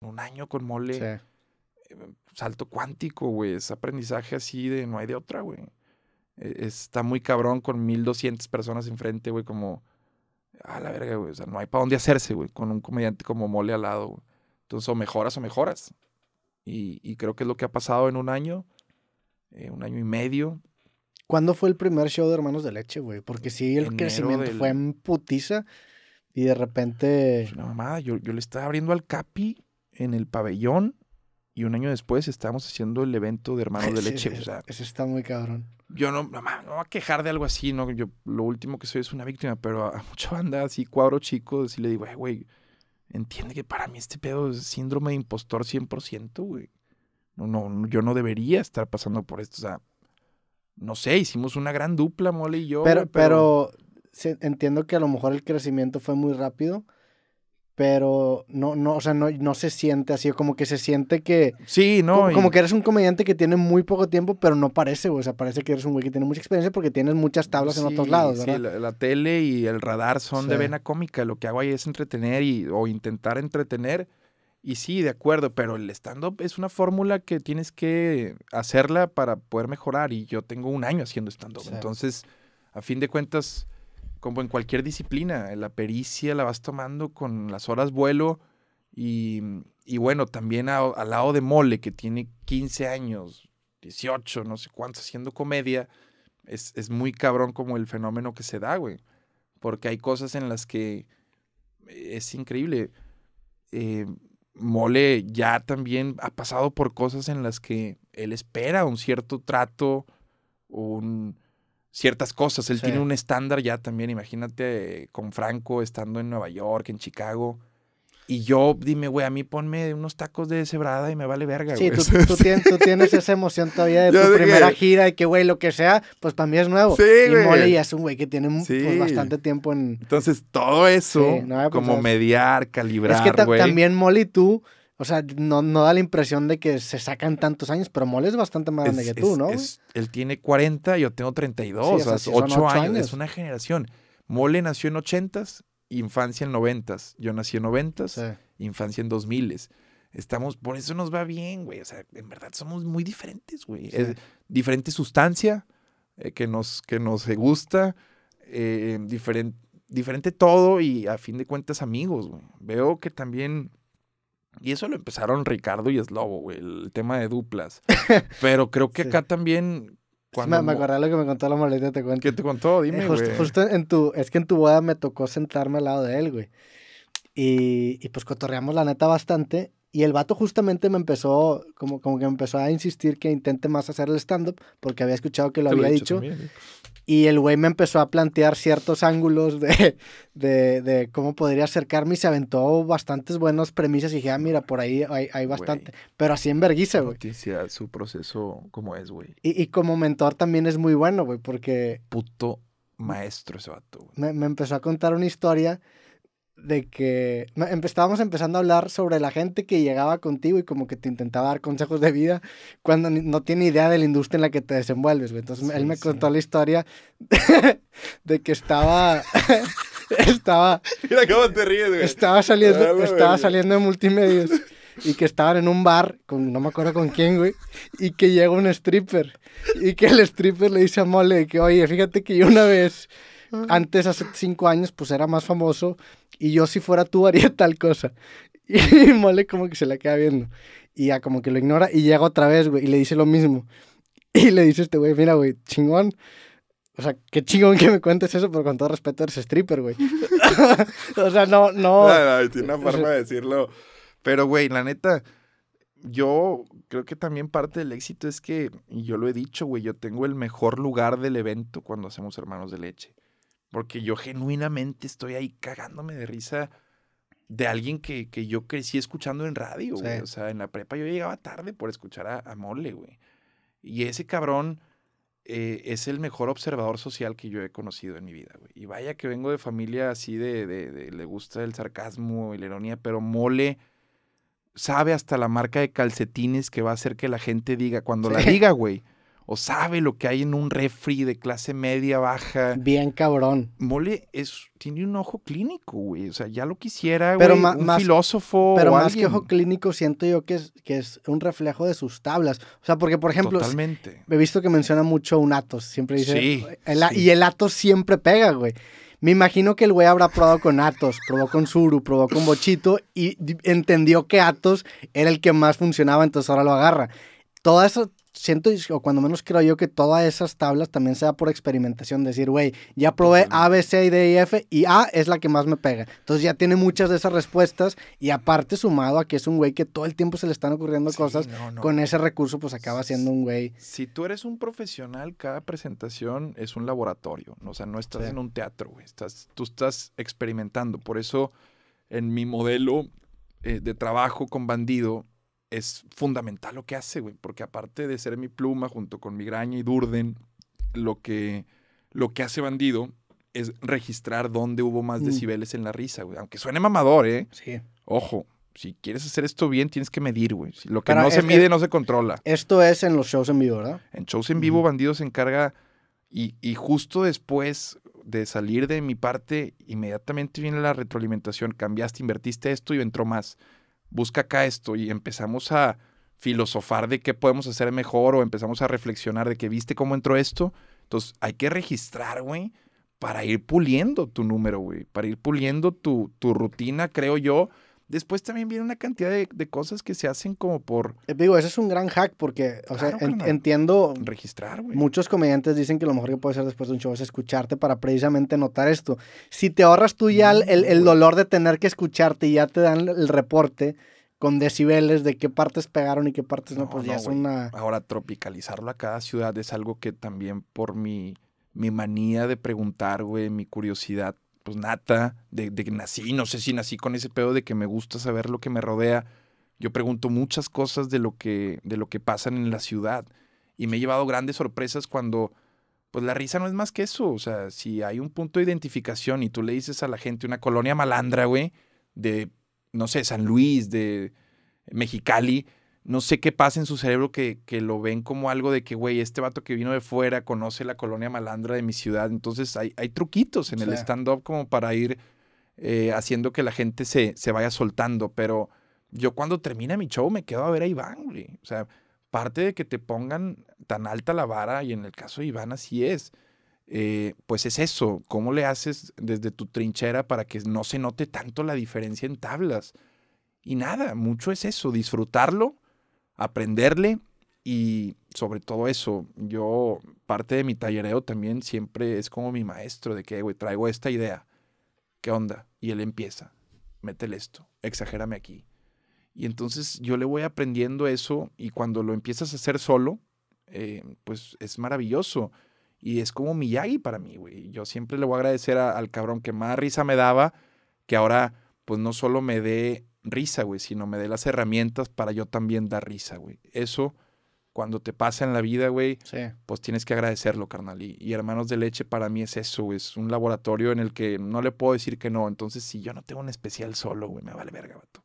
un año con mole. Eh, salto cuántico, güey. Es aprendizaje así de no hay de otra, güey. E, está muy cabrón con 1200 personas enfrente, güey, como a la verga, güey. O sea, no hay para dónde hacerse, güey, con un comediante como mole al lado, güey. Entonces, o mejoras o mejoras. Y, creo que es lo que ha pasado en un año, eh, un año y medio. ¿Cuándo fue el primer show de Hermanos de Leche, güey? Porque sí, el crecimiento fue en putiza y de repente... no, mamá, yo, yo le estaba abriendo al Capi en el pabellón y un año después estábamos haciendo el evento de Hermanos de Leche. o sea, ese está muy cabrón. Yo no, no, voy a quejar de algo así, ¿no? Yo lo último que soy es una víctima, pero a, mucha banda así, cuadro chico, y le digo, eh, güey, entiende que para mí este pedo es síndrome de impostor 100%, güey. No, no, yo no debería estar pasando por esto. O sea, no sé, hicimos una gran dupla, Mole y yo. pero... pero entiendo que a lo mejor el crecimiento fue muy rápido pero no, no, o sea, no, no se siente así, como que se siente que... Sí, no. Como, que eres un comediante que tiene muy poco tiempo, pero no parece, O sea, parece que eres un güey que tiene mucha experiencia porque tienes muchas tablas en otros lados, ¿verdad? Sí, la, tele y el radar son de vena cómica. Lo que hago ahí es entretener y, o intentar entretener. Y sí, de acuerdo, pero el stand-up es una fórmula que tienes que hacerla para poder mejorar. Y yo tengo un año haciendo stand-up. Entonces, a fin de cuentas como en cualquier disciplina, la pericia la vas tomando con las horas vuelo y, y bueno, también al lado de Mole, que tiene 15 años, 18, no sé cuánto, haciendo comedia, es, muy cabrón como el fenómeno que se da, güey. Porque hay cosas en las que es increíble. Eh, mole ya también ha pasado por cosas en las que él espera un cierto trato, un, ciertas cosas. Él tiene un estándar ya también, imagínate con Franco estando en Nueva York, en Chicago. Y yo, dime, güey, a mí ponme unos tacos de cebrada y me vale verga, güey. Sí, tú, tienes, esa emoción todavía de tu primera gira y que, güey, lo que sea, pues para es nuevo. Sí, y güey. Mole ya es un güey que tiene pues, bastante tiempo en... Entonces, todo eso, pues, como mediar, calibrar, Es que también Mole y tú o sea, no, no da la impresión de que se sacan tantos años, pero Mole es bastante más grande que tú, ¿no? él tiene 40, yo tengo 32, o sea, 8, años. es una generación. Mole nació en 80s, infancia en 90 Yo nací en 90s, infancia en 2000s. Estamos, por eso nos va bien, güey. O sea, en verdad somos muy diferentes, güey. diferente sustancia eh, que, nos, que nos gusta, eh, diferente, diferente todo y a fin de cuentas amigos, güey. Veo que también y eso lo empezaron Ricardo y Slobo, güey, el tema de duplas. Pero creo que acá también. me, me de lo que me contó la maleta, te cuento. ¿Qué te contó? Eh, Dime, güey. Justo, en tu. Es que en tu boda me tocó sentarme al lado de él, güey. Y, y pues cotorreamos la neta bastante. Y el vato justamente me empezó, como, como que empezó a insistir que intente más hacer el stand-up, porque había escuchado que lo, había dicho. dicho. Eh. Y el güey me empezó a plantear ciertos ángulos de, de, cómo podría acercarme y se aventó bastantes buenas premisas y dije, ah, mira, por ahí hay, hay bastante. Pero así en güey. Noticia, su proceso, como es, güey. Y, como mentor también es muy bueno, güey, porque... Puto maestro ese vato, güey. Me, me empezó a contar una historia de que estábamos empezando a hablar sobre la gente que llegaba contigo y como que te intentaba dar consejos de vida cuando no tiene idea de la industria en la que te desenvuelves, Entonces él me contó la historia de que estaba... estaba... Mira cómo te ríes, güey. Estaba saliendo, ah, estaba saliendo de multimedios y que estaban en un bar, con, no me acuerdo con quién, güey, y que llega un stripper y que el stripper le dice a Mole que, oye, fíjate que yo una vez antes, hace cinco años, pues era más famoso y yo si fuera tú haría tal cosa. Y Mole como que se la queda viendo. Y ya como que lo ignora y llega otra vez, güey, y le dice lo mismo. Y le dice este güey, mira, güey, chingón. O sea, qué chingón que me cuentes eso, pero con todo respeto eres stripper, güey. o sea, no, no. tiene una forma de decirlo. Pero, güey, la neta, yo creo que también parte del éxito es que, y yo lo he dicho, güey, yo tengo el mejor lugar del evento cuando hacemos Hermanos de Leche. Porque yo genuinamente estoy ahí cagándome de risa de alguien que, que yo crecí escuchando en radio, güey. O sea, en la prepa yo llegaba tarde por escuchar a, Mole, güey. Y ese cabrón eh, es el mejor observador social que yo he conocido en mi vida, güey. Y vaya que vengo de familia así de, le gusta el sarcasmo y la ironía, pero Mole sabe hasta la marca de calcetines que va a hacer que la gente diga, cuando la diga, güey o sabe lo que hay en un refri de clase media baja. Bien cabrón. Mole es, tiene un ojo clínico, güey. O sea, ya lo quisiera, güey, un más, filósofo. Pero más que ojo clínico, siento yo que es, que es un reflejo de sus tablas. O sea, porque, por ejemplo. Totalmente. He visto que menciona mucho un Atos. Siempre dice. Sí, Y el Atos siempre pega, güey. Me imagino que el güey habrá probado con Atos, probó con suru probó con Bochito y entendió que Atos era el que más funcionaba, entonces ahora lo agarra. Todo eso siento, o cuando menos creo yo, que todas esas tablas también sea por experimentación. Decir, güey, ya probé A, B, C, D y F y A es la que más me pega. Entonces ya tiene muchas de esas respuestas y aparte sumado a que es un güey que todo el tiempo se le están ocurriendo cosas, con ese recurso pues acaba siendo un güey. Si tú eres un profesional, cada presentación es un laboratorio. O sea, no estás en un teatro, güey. Estás, tú estás experimentando. Por eso en mi modelo eh, de trabajo con bandido, es fundamental lo que hace, güey, porque aparte de ser mi pluma junto con mi graña y Durden, lo que, lo que hace Bandido es registrar dónde hubo más mm. decibeles en la risa, güey. Aunque suene mamador, ¿eh? Sí. Ojo, si quieres hacer esto bien, tienes que medir, güey. lo que no se mide, no se controla. Esto es en los shows en vivo, ¿verdad? En shows en vivo, Bandido se encarga y, y justo después, de salir de mi parte, inmediatamente viene la retroalimentación. Cambiaste, invertiste esto y entró más busca acá esto y empezamos a filosofar de qué podemos hacer mejor o empezamos a reflexionar de que viste cómo entró esto. Entonces hay que registrar, güey, para ir puliendo tu número, güey, para ir puliendo tu, tu rutina, creo yo, Después también viene una cantidad de, cosas que se hacen como por... Eh, digo, ese es un gran hack porque, o sea, entiendo... Registrar, güey. Muchos comediantes dicen que lo mejor que puede ser después de un show es escucharte para precisamente notar esto. Si te ahorras tú ya el, mm, dolor de tener que escucharte y ya te dan el reporte con decibeles de qué partes pegaron y qué partes no, pues ya es una... Ahora, tropicalizarlo a cada ciudad es algo que también por mi, mi manía de preguntar, güey, mi curiosidad, pues nata, de, que nací, no sé si nací con ese pedo de que me gusta saber lo que me rodea. Yo pregunto muchas cosas de lo que, de lo que pasan en la ciudad y me he llevado grandes sorpresas cuando, pues la risa no es más que eso. O sea, si hay un punto de identificación y tú le dices a la gente una colonia malandra, güey, de, no sé, San Luis, de Mexicali, no sé qué pasa en su cerebro que, lo ven como algo de que, güey, este vato que vino de fuera conoce la colonia malandra de mi ciudad. Entonces hay, hay truquitos en el stand-up como para ir eh, haciendo que la gente se, se, vaya soltando. Pero yo cuando termina mi show me quedo a ver a Iván, güey. O sea, parte de que te pongan tan alta la vara, y en el caso de Iván así es, eh, pues es eso. ¿Cómo le haces desde tu trinchera para que no se note tanto la diferencia en tablas? Y nada, mucho es eso, disfrutarlo aprenderle y sobre todo eso, yo parte de mi tallereo también siempre es como mi maestro de que, güey, traigo esta idea, ¿qué onda? Y él empieza, métele esto, exagérame aquí. Y entonces yo le voy aprendiendo eso y cuando lo empiezas a hacer solo, eh, pues es maravilloso. Y es como mi Miyagi para mí, güey. Yo siempre le voy a agradecer al cabrón que más risa me daba, que ahora pues no solo me dé risa, güey, sino me dé las herramientas para yo también dar risa, güey. Eso, cuando te pasa en la vida, güey, pues tienes que agradecerlo, carnal. Y, Hermanos de Leche para mí es eso, Es un laboratorio en el que no le puedo decir que no. Entonces, si yo no tengo un especial solo, güey, me vale verga, vato.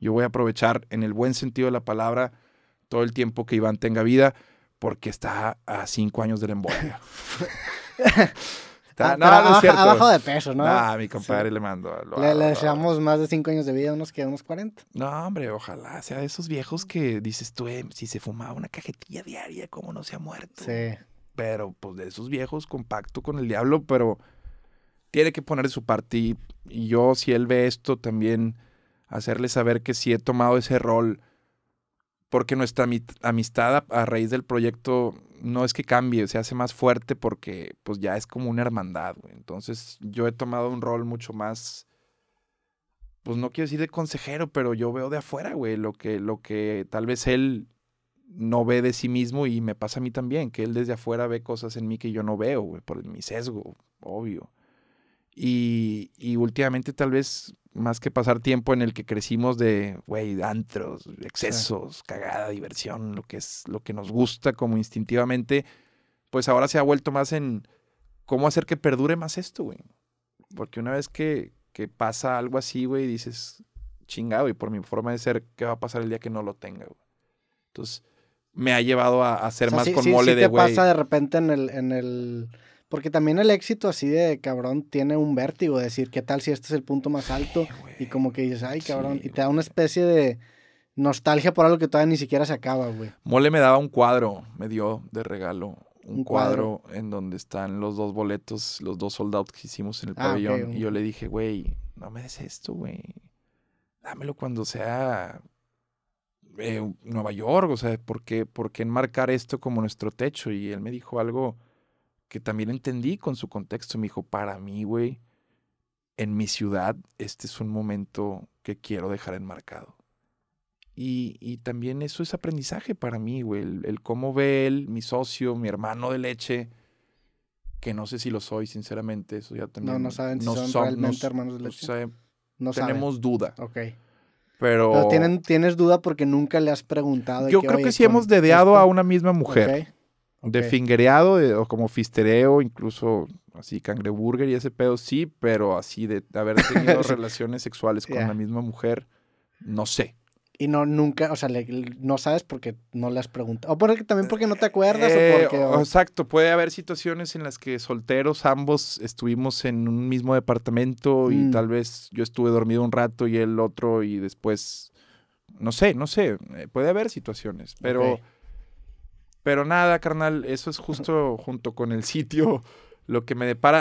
Yo voy a aprovechar, en el buen sentido de la palabra, todo el tiempo que Iván tenga vida, porque está a cinco años del embolia Ah, abajo de peso, ¿no? Ah, mi compadre le mandó. le, deseamos más de 5 años de vida, unos quedamos unos 40. No, hombre, ojalá sea de esos viejos que dices tú, em, si se fumaba una cajetilla diaria, ¿cómo no se ha muerto? Sí. Pero, pues, de esos viejos, compacto con el diablo, pero tiene que poner de su parte. Y, yo, si él ve esto, también hacerle saber que si he tomado ese rol porque nuestra amistad a, raíz del proyecto no es que cambie, se hace más fuerte porque pues ya es como una hermandad, güey. Entonces yo he tomado un rol mucho más, pues no quiero decir de consejero, pero yo veo de afuera, güey, lo que, lo que tal vez él no ve de sí mismo y me pasa a mí también, que él desde afuera ve cosas en mí que yo no veo, güey, por mi sesgo, obvio. Y, últimamente tal vez más que pasar tiempo en el que crecimos de, güey, antros, excesos, cagada, diversión, lo que es lo que nos gusta como instintivamente, pues ahora se ha vuelto más en cómo hacer que perdure más esto, güey. Porque una vez que, pasa algo así, güey, dices, chingado, y por mi forma de ser, ¿qué va a pasar el día que no lo tenga, güey? Entonces, me ha llevado a, hacer más con mole de, pasa de repente En el porque también el éxito así de cabrón tiene un vértigo, de decir, ¿qué tal si este es el punto más alto? y como que dices, ay cabrón, y te da una especie de nostalgia por algo que todavía ni siquiera se acaba, güey. Mole me daba un cuadro, me dio de regalo. Un, cuadro, en donde están los dos boletos, los dos soldados que hicimos en el ah, pabellón. Y yo le dije, güey, no me des esto, güey. Dámelo cuando sea eh, Nueva York. O sea, porque ¿por qué enmarcar esto como nuestro techo? Y él me dijo algo que también entendí con su contexto. Me dijo, para mí, güey, en mi ciudad, este es un momento que quiero dejar enmarcado. Y, y también eso es aprendizaje para mí, güey. El, cómo ve él, mi socio, mi hermano de leche, que no sé si lo soy, sinceramente. Eso ya también. No, no saben si son, realmente hermanos de leche. No tenemos duda. Ok. Pero, tienen, tienes duda porque nunca le has preguntado. Yo creo que sí hemos dedeado a una misma mujer. Okay. De fingereado eh, o como fistereo, incluso así cangreburger y ese pedo, sí, pero así de, haber tenido relaciones sexuales con la misma mujer, no sé. Y no, nunca, o sea, no sabes porque no le has preguntado. O también porque no te acuerdas. Eh, exacto, puede haber situaciones en las que solteros ambos estuvimos en un mismo departamento y mm. tal vez yo estuve dormido un rato y el otro y después, no sé, no sé, eh, puede haber situaciones, pero... Pero nada, carnal, eso es justo junto con el sitio lo que me depara.